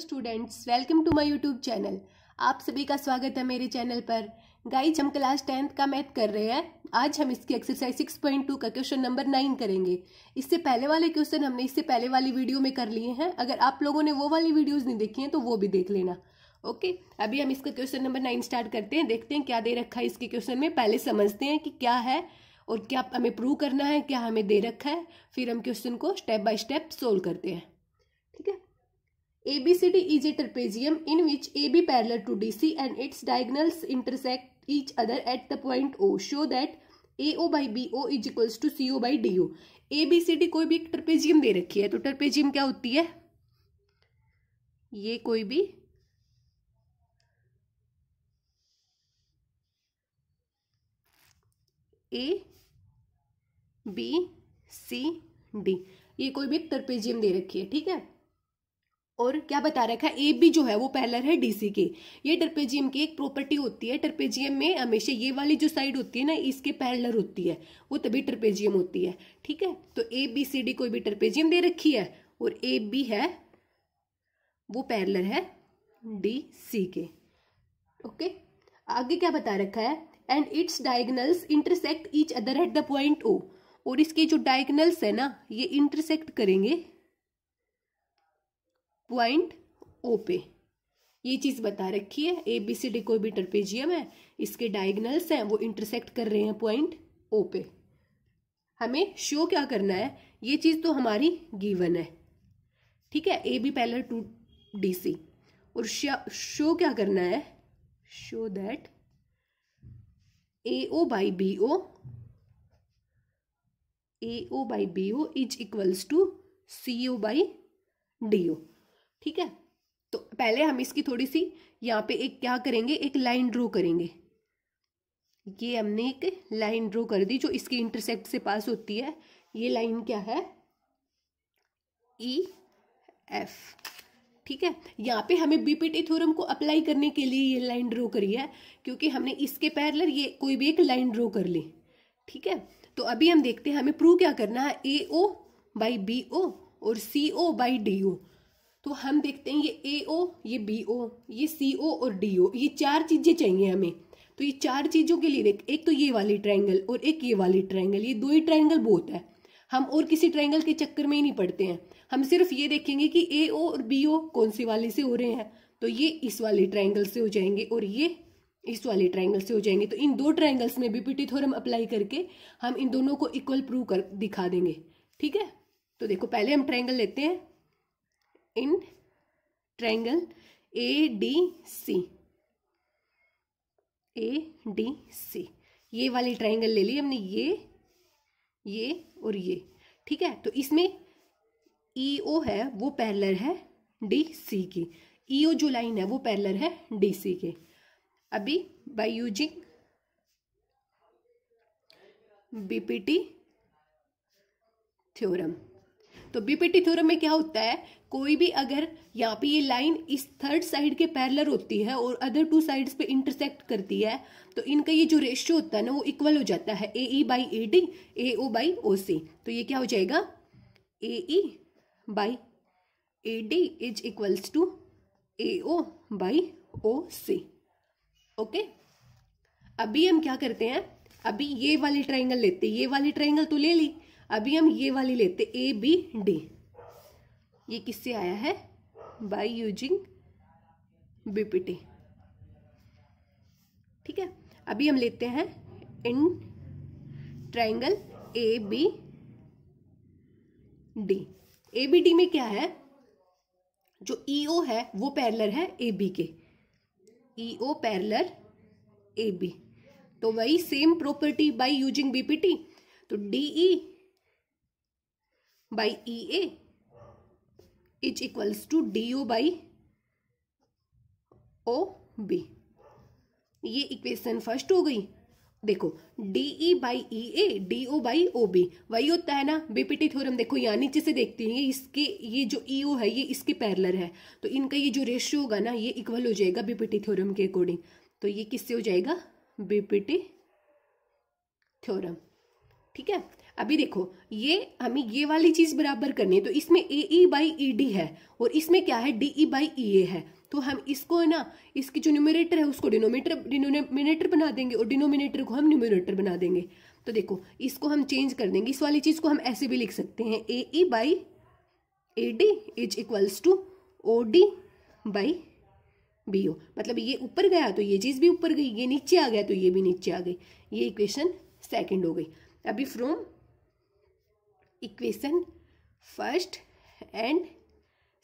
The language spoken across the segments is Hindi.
Students welcome to my YouTube channel आप सभी का स्वागत है मेरे चैनल पर गाइज हम क्लास टेंथ का मैथ कर रहे हैं आज हम इसकी एक्सरसाइज सिक्स पॉइंट टू का क्वेश्चन नंबर नाइन करेंगे इससे पहले वाले क्वेश्चन हमने इससे पहले वाली वीडियो में कर लिए हैं अगर आप लोगों ने वो वाली वीडियोज नहीं देखी हैं तो वो भी देख लेना ओके अभी हम इसका क्वेश्चन नंबर नाइन स्टार्ट करते हैं देखते हैं क्या दे रखा है इसके क्वेश्चन में पहले समझते हैं कि क्या है और क्या हमें प्रूव करना है क्या हमें दे रखा है फिर हम क्वेश्चन को स्टेप बाय स्टेप सोल्व करते हैं ठीक है ABCD is a trapezium in which AB parallel to DC and its diagonals intersect each other at the point O. Show that AO by BO is equals to CO by DO. ABCD कोई भी एक ट्रपेजियम दे रखी है तो ट्रपेजियम क्या होती है ये कोई भी ए बी सी डी ये कोई भी एक ट्रपेजियम दे रखी है ठीक है और क्या बता रखा है ए बी जो है वो पैलर है डीसी के ये टर्पेजियम की एक प्रॉपर्टी होती है टर्पेजियम में हमेशा ये वाली जो साइड होती है ना इसके पैलर होती है वो तभी टर्पेजियम होती है ठीक है तो ए बी सी डी कोई भी टर्पेजियम दे रखी है और ए बी है वो पैरलर है डी सी के ओके आगे क्या बता रखा है and it's diagonals intersect each other at the point O और इसके जो डायगनल्स है ना ये इंटरसेक्ट करेंगे पॉइंट ओ पे ये चीज़ बता रखी है ए बी सी डी कोई भी टर्पेजियम है इसके डायगनल्स हैं वो इंटरसेक्ट कर रहे हैं पॉइंट ओ पे हमें शो क्या करना है ये चीज़ तो हमारी गिवन है ठीक है A B parallel to D C और शो क्या करना है show that A O by B O A O by B O is equals to C O by D O ठीक है तो पहले हम इसकी थोड़ी सी यहाँ पे एक क्या करेंगे एक लाइन ड्रॉ करेंगे ये हमने एक लाइन ड्रॉ कर दी जो इसके इंटरसेप्ट से पास होती है ये लाइन क्या है ई e, एफ ठीक है यहाँ पे हमें बीपीटी थ्योरम को अप्लाई करने के लिए ये लाइन ड्रॉ करी है क्योंकि हमने इसके पैरलर ये कोई भी एक लाइन ड्रॉ कर ली ठीक है तो अभी हम देखते हैं हमें प्रूव क्या करना है ए ओ बाई बी ओ और सी ओ बाई डी ओ तो हम देखते हैं ये ए ओ ये बी ओ ये सी ओ और डी ओ ये चार चीज़ें चाहिए हमें तो ये चार चीज़ों के लिए देख एक तो ये वाली ट्रायंगल और एक ये वाली ट्रायंगल ये दो ही ट्रायंगल बहुत है हम और किसी ट्रायंगल के चक्कर में ही नहीं पड़ते हैं हम सिर्फ ये देखेंगे कि ए ओ और बी ओ कौन से वाले से हो रहे हैं तो ये इस वाले ट्रायंगल से हो जाएंगे और ये इस वाले ट्रायंगल से हो जाएंगे तो इन दो ट्रायंगल्स में भी पिटी थोरम अप्लाई करके हम इन दोनों को इक्वल प्रूव कर दिखा देंगे ठीक है तो देखो पहले हम ट्रायंगल लेते हैं इन ए डी सी ए डी सी ये वाली ट्रायंगल ले ली हमने ये ये और ये ठीक है तो इसमें ईओ e है वो पैरलर है डी सी की ईओ e जो लाइन है वो पैरलर है डी सी के अभी बाय यूजिंग बीपीटी थ्योरम तो बीपीटी थ्योरम में क्या होता है कोई भी अगर यहाँ पे ये लाइन इस थर्ड साइड के पैरलर होती है और अदर टू साइड्स पे इंटरसेक्ट करती है तो इनका ये जो रेशियो होता है ना वो इक्वल हो जाता है A E by A D A O by O C तो ये क्या हो जाएगा A E by A D is equals to A O by O C okay अभी हम क्या करते हैं अभी ये वाली ट्राइंगल लेते ये वाली ट्राइंगल तो ले ली अभी हम ये वाली लेते ए बी डी ये किससे आया है बाई यूजिंग बीपीटी ठीक है अभी हम लेते हैं in triangle A B D A B D में क्या है जो ई e ओ है वो पैरलर है ए बी के ई ओ पैरलर ए बी तो वही same property by using BPT तो D E e by EA is equals to DU by OB ये इक्वेशन फर्स्ट हो गई देखो DE by E A D O by O B वही होता है ना बीपीटी थ्योरम देखो यहाँ नीचे से देखते हैं इसके ये जो ई e ओ है ये इसके पैरलर है तो इनका ये जो रेशियो होगा ना ये इक्वल हो जाएगा बीपीटी थ्योरम के अकॉर्डिंग तो ये किससे हो जाएगा बीपीटी थ्योरम ठीक है अभी देखो ये हमें ये वाली चीज बराबर करनी है तो इसमें ए ई बाई ई डी है और इसमें क्या है डी ई बाई ई ए है तो हम इसको ना इसकी जो न्यूमिनेटर है उसको डिनोमीटर डिनोमिनेटर बना देंगे और डिनोमिनेटर को हम न्यूमिनेटर बना देंगे तो देखो इसको हम चेंज कर देंगे इस वाली चीज़ को हम ऐसे भी लिख सकते हैं A E by A D is equals to O D by B O मतलब ये ऊपर गया तो ये चीज़ भी ऊपर गई ये नीचे आ गया तो ये भी नीचे आ गई ये इक्वेशन सेकेंड हो गई अभी from equation first and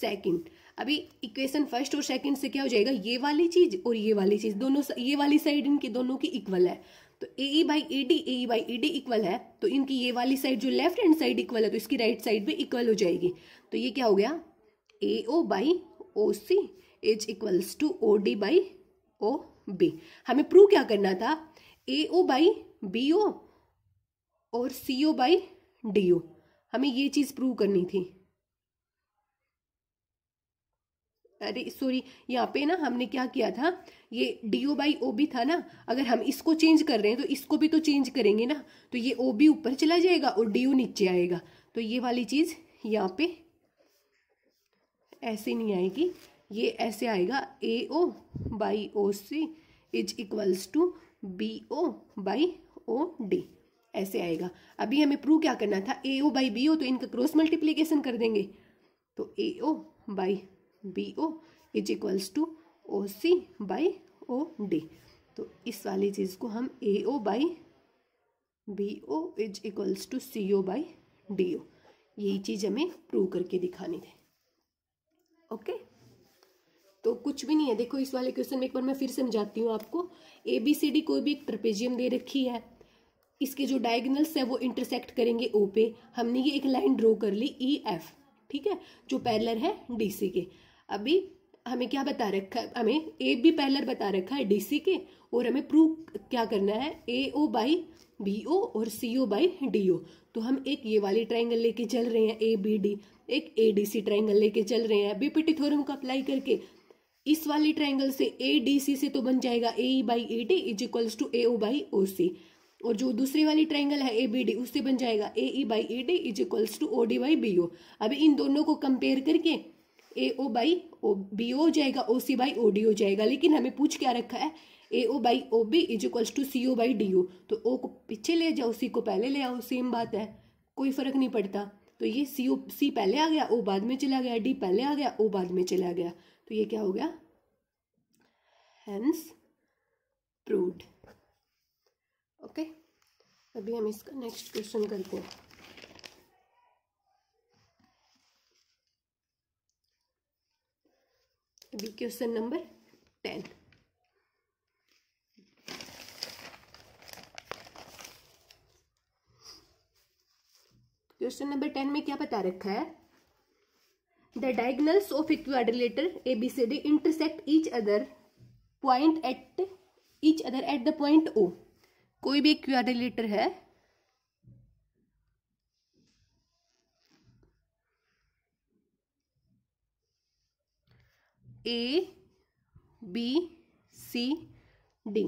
second अभी इक्वेशन फर्स्ट और सेकंड से क्या हो जाएगा ये वाली चीज और ये वाली चीज दोनों ये वाली साइड इनकी दोनों की इक्वल है तो A E by A D A E by A D equal है तो इनकी ये वाली साइड जो लेफ्ट हैंड साइड इक्वल है तो इसकी राइट साइड भी इक्वल हो जाएगी तो ये क्या हो गया A O by O C is equals to O D by O B हमें प्रूव क्या करना था ए ओ बाई बी ओ और सी ओ बाई डी ओ हमें ये चीज़ प्रूव करनी थी अरे सॉरी यहाँ पे ना हमने क्या किया था ये D O by O B था ना अगर हम इसको चेंज कर रहे हैं तो इसको भी तो चेंज करेंगे ना तो ये ओ बी ऊपर चला जाएगा और डी ओ नीचे आएगा तो ये वाली चीज़ यहाँ पे ऐसे नहीं आएगी ये ऐसे आएगा A O by O C is equals to B O by O D ऐसे आएगा अभी हमें प्रूव क्या करना था ए ओ बाई बी ओ तो इनका क्रॉस मल्टीप्लीकेशन कर देंगे तो A O by B O is equals to O C by O D तो इस वाली चीज़ को हम A O by B O is equals to C O by D O यही चीज़ हमें प्रूव करके दिखानी थी ओके तो कुछ भी नहीं है देखो इस वाले क्वेश्चन में एक बार मैं फिर समझाती हूँ आपको ए बी सी डी कोई भी एक ट्रपेजियम दे रखी है इसके जो डायगनल्स हैं वो इंटरसेक्ट करेंगे ओ पे हमने ये एक लाइन ड्रॉ कर ली ई e, एफ ठीक है जो पैरलर है डी सी के अभी हमें क्या बता रखा है हमें ए भी पैरलर बता रखा है डी सी के और हमें प्रूव क्या करना है ए ओ बाई बी ओ और सी ओ बाई डी ओ तो हम एक ये वाली ट्राइंगल लेके चल रहे हैं ए बी डी एक ए डी सी ट्राइंगल लेके चल रहे हैं बीपीटी थ्योरम को अप्लाई करके इस वाली ट्राइंगल से ए डी सी से तो बन जाएगा A E by A D is equals to A O by O C और जो दूसरी वाली ट्राइंगल है ए बी डी उससे बन जाएगा A E by A D is equals to O D by B O अब इन दोनों को कंपेयर करके ए O by O B O हो जाएगा ओ सी बाई ओ डी हो जाएगा लेकिन हमें पूछ क्या रखा है A O by O B is equals to C O by D O तो ओ को पीछे ले जाओ सी को पहले ले आओ सेम बात है कोई फर्क नहीं पड़ता तो ये सी ओ सी पहले आ गया ओ बाद में चला गया डी पहले आ गया ओ बाद में चला गया तो ये क्या हो गया हैंस प्रूड ओके अभी हम इसका नेक्स्ट क्वेश्चन करते हैं अभी question number ten question number ten में क्या बता रखा है the diagonals of quadrilateral A B C D intersect each other point at each other at the point O कोई भी क्वारिलेटर है ए बी सी डी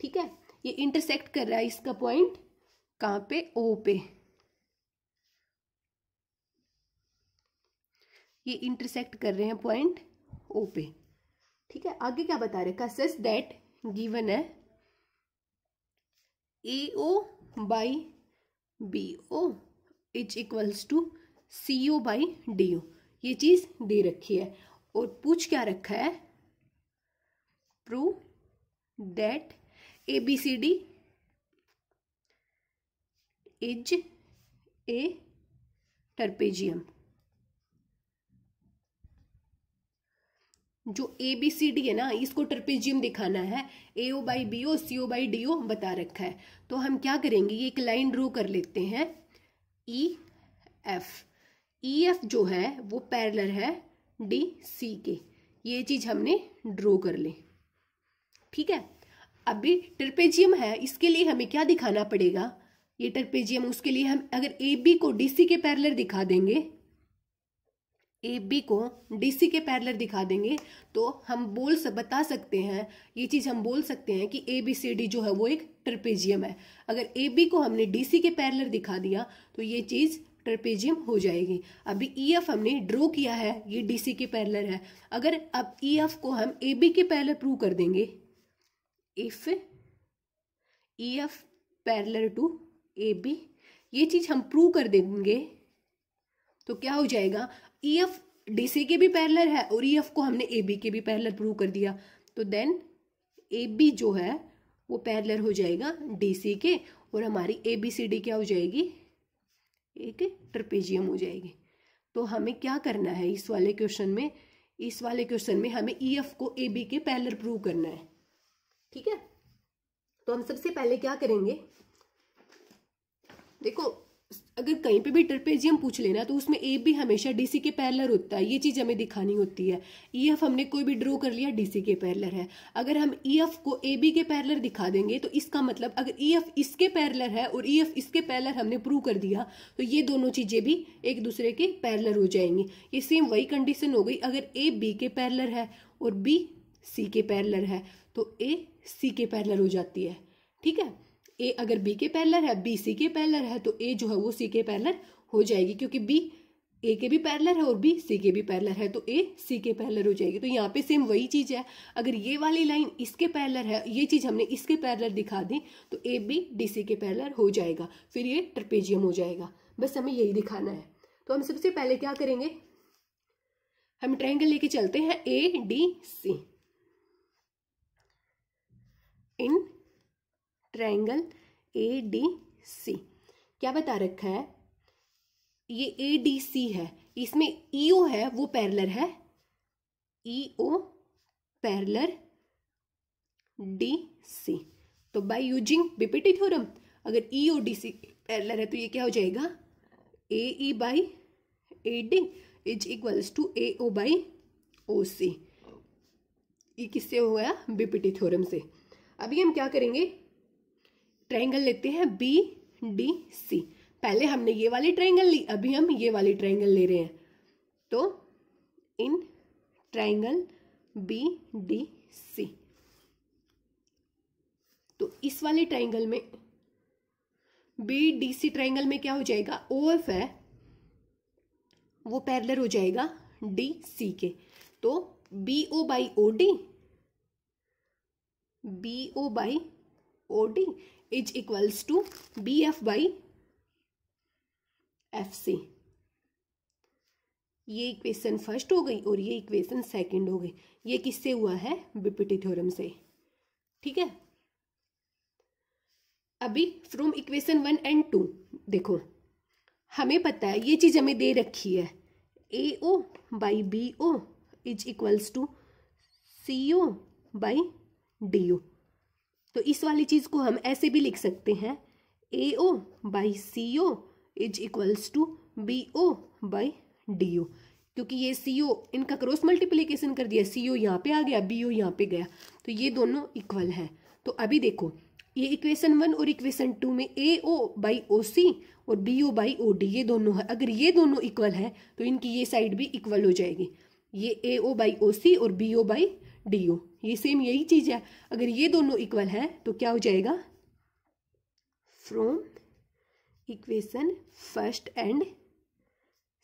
ठीक है ये इंटरसेक्ट कर रहा है इसका पॉइंट कहां पे ओ पे ये इंटरसेक्ट कर रहे हैं पॉइंट ओ पे ठीक है आगे क्या बता रहे कसेस डेट गिवन है A O by B O is equals to C O by D O ये चीज़ दे रखी है और पूछ क्या रखा है prove that A B C D is a trapezium जो ए बी सी डी है ना इसको ट्रपेजियम दिखाना है A O by B O C O by D O बता रखा है तो हम क्या करेंगे ये एक लाइन ड्रो कर लेते हैं ई एफ ई एफ जो है वो पैरलर है डी सी के ये चीज़ हमने ड्रो कर ली ठीक है अभी ट्रपेजियम है इसके लिए हमें क्या दिखाना पड़ेगा ये ट्रपेजियम उसके लिए हम अगर ए बी को डी सी के पैरलर दिखा देंगे ए बी को डी सी के पैरलर दिखा देंगे तो हम बोल सब बता सकते हैं ये चीज़ हम बोल सकते हैं कि ए बी सी डी जो है वो एक ट्रपेजियम है अगर ए बी को हमने डी सी के पैरलर दिखा दिया तो ये चीज़ ट्रपेजियम हो जाएगी अभी ई e एफ हमने ड्रॉ किया है ये डी सी के पैरलर है अगर अब ई e एफ को हम ए बी के पैरलर प्रूव कर देंगे if E F parallel to A B ये चीज़ हम प्रूव कर देंगे तो क्या हो जाएगा ई एफ डी सी के भी पैरलर है और ई e एफ को हमने ए बी के भी पैरलर प्रूव कर दिया तो देन ए बी जो है वो पैरलर हो जाएगा डी सी के और हमारी ए बी सी डी क्या हो जाएगी एक ट्रपेजियम हो जाएगी तो हमें क्या करना है इस वाले क्वेश्चन में इस वाले क्वेश्चन में हमें ई e एफ को ए बी के पैरलर प्रूव करना है ठीक है तो हम सबसे पहले क्या करेंगे देखो अगर कहीं पे भी ट्रपेजियम पूछ लेना तो उसमें ए भी हमेशा डीसी के पैरलर होता है ये चीज़ हमें दिखानी होती है ई एफ हमने कोई भी ड्रॉ कर लिया डीसी के पैरलर है अगर हम ई एफ को ए बी के पैरलर दिखा देंगे तो इसका मतलब अगर ई एफ इसके पैरलर है और ई एफ इसके पैरलर हमने प्रूव कर दिया तो ये दोनों चीज़ें भी एक दूसरे के पैरलर हो जाएंगी ये सेम वही कंडीशन हो गई अगर ए बी के पैरलर है और बी सी के पैरलर है तो ए सी के पैरलर हो जाती है ठीक है ए अगर बी के पैरलर है बी सी के पैरलर है तो ए जो है वो सी के पैरलर हो जाएगी क्योंकि बी ए के भी पैरलर है और बी सी के भी पैरलर है तो ए सी के पैरलर हो जाएगी तो यहाँ पे सेम वही चीज़ है अगर ये वाली लाइन इसके पैरलर है ये चीज़ हमने इसके पैरलर दिखा दी तो ए बी डी सी के पैरलर हो जाएगा फिर ये ट्रपेजियम हो जाएगा बस हमें यही दिखाना है तो हम सबसे पहले क्या करेंगे हम ट्रायंगल लेके चलते हैं A D C in triangle A D C क्या बता रखा है ये ए डी सी है इसमें ई ओ है वो पैरलर है ई ओ पैरलर डी सी तो बाय यूजिंग बीपीटी थ्योरम अगर ई ओ डी सी पैरलर है तो ये क्या हो जाएगा A E by A D is equals to A O by O C ये किससे हुआ बिपिटी थ्योरम से अभी हम क्या करेंगे ट्रायंगल लेते हैं बी डी सी पहले हमने ये वाली ट्रायंगल ली अभी हम ये वाली ट्रायंगल ले रहे हैं तो in triangle B D C तो इस वाले ट्रायंगल में बी डी सी ट्राइंगल में क्या हो जाएगा ओ एफ है वो पैरलर हो जाएगा डी सी के तो B O by O D B O by O D is equals to B F by F C ये इक्वेशन फर्स्ट हो गई और ये इक्वेशन सेकंड हो गई ये किससे हुआ है बीपीटी थ्योरम से ठीक है अभी from equation one and two देखो हमें पता है ये चीज़ हमें दे रखी है A O by B O is equals to C O by D O तो इस वाली चीज़ को हम ऐसे भी लिख सकते हैं A O by C O is equals to B O by D O क्योंकि ये सी ओ इनका क्रॉस मल्टीप्लीकेशन कर दिया सी ओ यहाँ पर आ गया बी ओ यहाँ पर गया तो ये दोनों इक्वल हैं तो अभी देखो ये इक्वेशन वन और इक्वेशन टू में A O by O C और B O by O D ये दोनों है अगर ये दोनों इक्वल है तो इनकी ये साइड भी इक्वल हो जाएगी ये ए ओ बाई ओ सी और B O by D O ये सेम यही चीज़ है अगर ये दोनों इक्वल है तो क्या हो जाएगा from equation first and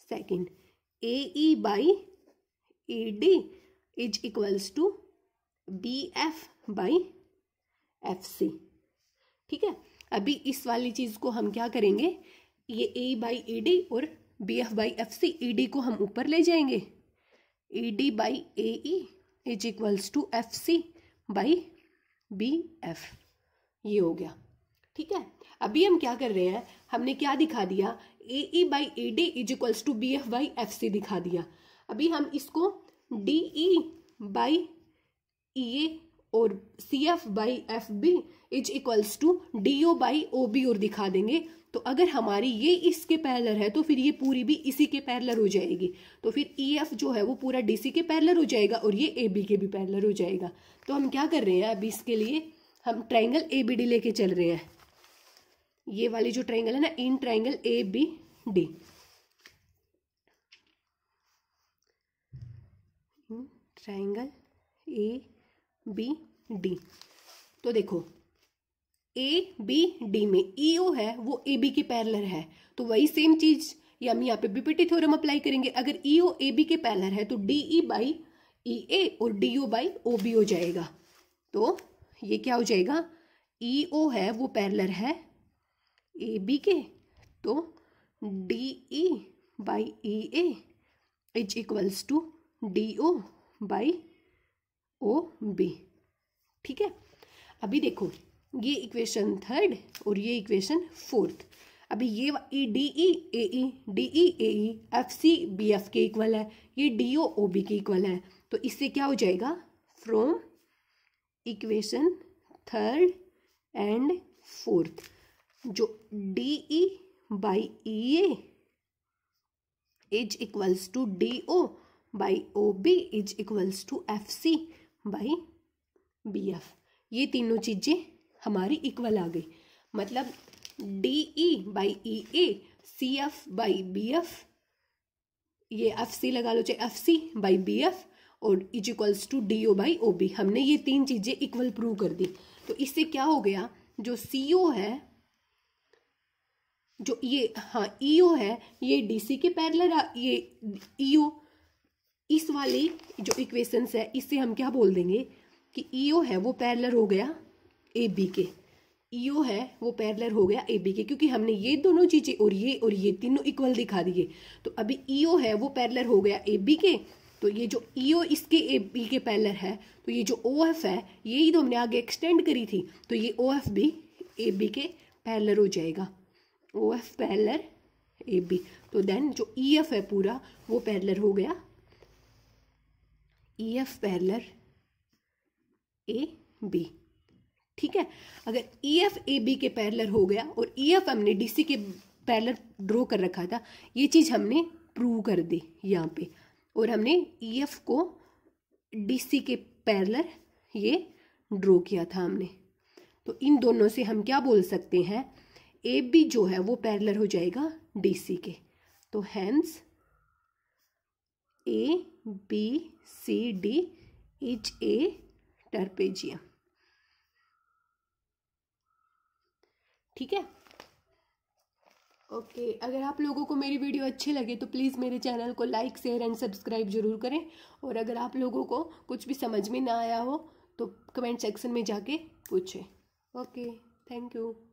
second A E by A D is equals to B F by F C ठीक है अभी इस वाली चीज़ को हम क्या करेंगे ये ए बाई ए डी और B F by F C E D को हम ऊपर ले जाएंगे E D by A E is equals to F C by B F ये हो गया ठीक है अभी हम क्या कर रहे हैं हमने क्या दिखा दिया A E by A D is equals to B F by F C दिखा दिया अभी हम इसको D E by E A और C F by F B is equals to D O by O B और दिखा देंगे तो अगर हमारी ये इसके पैरलर है तो फिर ये पूरी भी इसी के पैरलर हो जाएगी तो फिर ई e एफ जो है वो पूरा डी सी के पैरलर हो जाएगा और ये ए बी के भी पैरलर हो जाएगा तो हम क्या कर रहे हैं अभी इसके लिए हम ट्राइंगल ए बी डी लेके चल रहे हैं ये वाली जो ट्राइंगल है ना in triangle A B D triangle A B D तो देखो ए बी डी में ई e ओ है वो ए बी के पैरलर है तो वही सेम चीज या हम यहाँ पे बीपीटी थ्योरम अप्लाई करेंगे अगर ई ओ ए बी के पैरलर है तो D E by E A और D O by O B हो जाएगा तो ये क्या हो जाएगा ई e ओ है वो पैरलर है ए बी के तो D E by E A is equals to D O by O B ठीक है अभी देखो ये इक्वेशन थर्ड और ये इक्वेशन फोर्थ अभी ये E D E A E D E A E F C B F के इक्वल है ये डी ओ ओ बी के इक्वल है तो इससे क्या हो जाएगा from equation third and fourth जो D E by E is equals to D O by O B is equals to F C by B F ये तीनों चीज़ें हमारी इक्वल आ गई मतलब D E by E A C F by B F ये एफ सी लगा लो चाहे F C by B F और is equals to D O by O B हमने ये तीन चीज़ें इक्वल प्रूव कर दी तो इससे क्या हो गया जो सी ओ है जो ये हाँ ई e ओ है ये डी सी के पैरलर ये ई e ओ इस वाली जो इक्वेशंस है इससे हम क्या बोल देंगे कि ई e ओ है वो पैरलर हो गया ए बी के ईओ है वो पैरलर हो गया ए बी के क्योंकि हमने ये दोनों चीज़ें और ये और ये तीनों इक्वल दिखा दिए तो अभी ईओ e है वो पैरलर हो गया ए बी के तो ये जो ईओ e इसके ए बी के पैरलर है तो ये जो ओ एफ है ये ही तो हमने आगे एक्सटेंड करी थी तो ये ओ एफ भी ए बी के पैरलर हो जाएगा O F parallel A B तो देन जो ई e एफ है पूरा वो पैरलर हो गया E F parallel A B ठीक है अगर ई एफ ए बी के पैरलर हो गया और ई e एफ हमने डी सी के पैरलर ड्रॉ कर रखा था ये चीज़ हमने प्रूव कर दी यहाँ पे और हमने ई e एफ को डी सी के पैरलर ये ड्रॉ किया था हमने तो इन दोनों से हम क्या बोल सकते हैं ए बी जो है वो पैरलर हो जाएगा डी सी के तो hence A B C D is a trapezium ठीक है ओके okay, अगर आप लोगों को मेरी वीडियो अच्छी लगे तो प्लीज़ मेरे चैनल को लाइक शेयर एंड सब्सक्राइब जरूर करें और अगर आप लोगों को कुछ भी समझ में ना आया हो तो कमेंट सेक्शन में जाके पूछें ओके थैंक यू